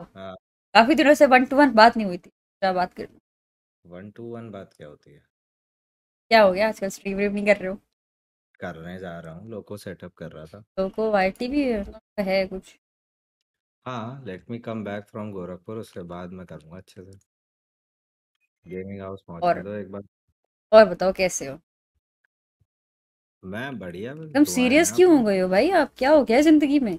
हाँ। काफी दिनों से वन टू वन बात नहीं हुई थी क्या बात कर वन टू वन बात क्या होती है क्या हो गया आजकल स्ट्रीम वीम नहीं कर रहे हो करने जा रहा हूँ लोको सेटअप कर रहा था लोको वाईटी भी है कुछ हाँ let me come back from Gorakhpur उसके बाद मैं करूँगा अच्छे से गेमिंग हाउस पहुँच दो तो एक बार और बताओ कैसे हो मैं बढ़िया तुम सीरियस क्यों हो गए हो भाई आप क्या हो गया जिंदगी में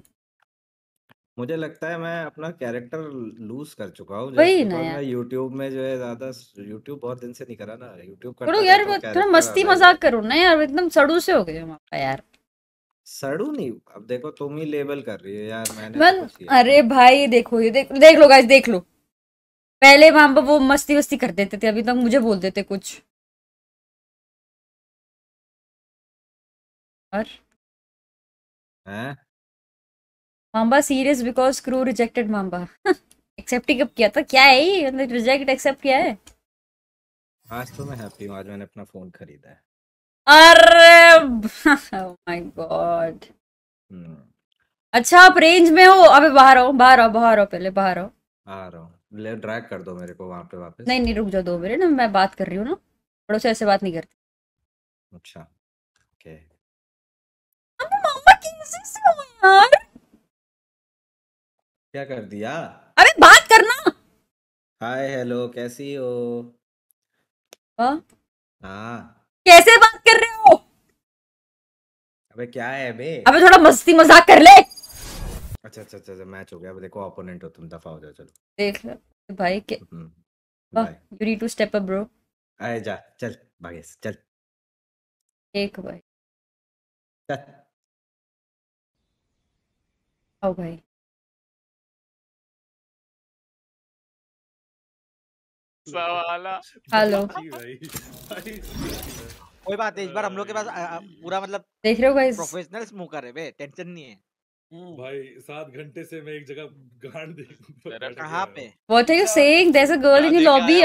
मुझे लगता है मैं अपना कैरेक्टर लूज़ कर चुका हूँ, जस्ट वही ना तो मैं यार। यूट्यूब में जो है ज़्यादा यूट्यूब बहुत दिन से नहीं करा ना, यूट्यूब छोड़ो करता यार रहता हूँ, थोड़ा कैरेक्टर मस्ती अलग मजाक करो ना यार एकदम सड़ू से हो गए हम आपका यार सड़ू नहीं, अब देखो तुम ही लेबल कर रही हो यार मैंने तो मन कुछ किया अरे है। भाई देखो ये देख देख लो गाइस देख लो पहले वहां पर वो मस्ती वस्ती कर देते थे अभी तक तो मुझे बोल देते कुछ और हैं? Mamba serious because crew rejected Mamba accept ही कब किया था क्या है ये मतलब रिजेक्ट एक्सेप्ट किया है आज तो मैं हैप्पी हूं आज मैंने अपना फोन खरीदा है अरे oh माय हम्म। गॉड अच्छा आप रेंज में हो अबे बाहर आओ बाहर आओ बाहर आओ पहले बाहर आओ आ रहा हूं ले ड्रैग कर दो मेरे को वहां पे वापस नहीं नहीं रुक जाओ दो मेरे ना मैं बात कर रही हूं ना बड़ों से ऐसे बात नहीं करती अच्छा ओके अबे मामा कैसे हो यार क्या कर दिया अरे बात करना हाय हेलो कैसी हो आ? हाँ। हाँ। कैसे बात कर रहे हो अबे क्या है अबे अबे थोड़ा मस्ती मजाक कर ले अच्छा अच्छा अच्छा मैच अच्छा, हो गया अब देखो ओपोनेंट हो तुम दफा हो जाओ चलो देख लो भाई के you need to step up bro आए जा चल भागे चल एक भाई चल आओ भाई हेलो कोई बात नहीं इस बार हम लोग के पास पूरा मतलब देख रहे हो गाइस प्रोफेशनल स्मोकर है बे टेंशन नहीं है भाई सात घंटे से मैं एक जगह गांड देख कहाँ तो पे what are you saying this a girl in your lobby